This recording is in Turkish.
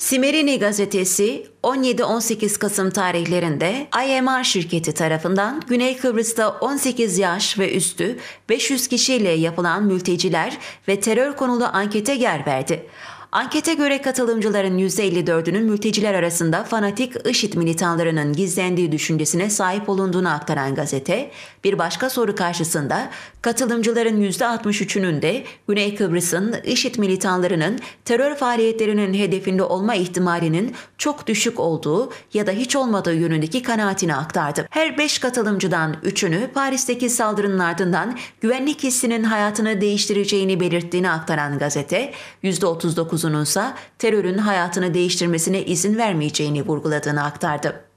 Simerini gazetesi 17-18 Kasım tarihlerinde IMR şirketi tarafından Güney Kıbrıs'ta 18 yaş ve üstü 500 kişiyle yapılan mülteciler ve terör konulu ankete yer verdi. Ankete göre katılımcıların %54'ünün mülteciler arasında fanatik IŞİD militanlarının gizlendiği düşüncesine sahip olunduğunu aktaran gazete, bir başka soru karşısında katılımcıların %63'ünün de Güney Kıbrıs'ın IŞİD militanlarının terör faaliyetlerinin hedefinde olma ihtimalinin çok düşük olduğu ya da hiç olmadığı yönündeki kanaatini aktardı. Her 5 katılımcıdan 3'ünü Paris'teki saldırının ardından güvenlik hissinin hayatını değiştireceğini belirttiğini aktaran gazete, %39 Uzun'unsa terörün hayatını değiştirmesine izin vermeyeceğini vurguladığını aktardı.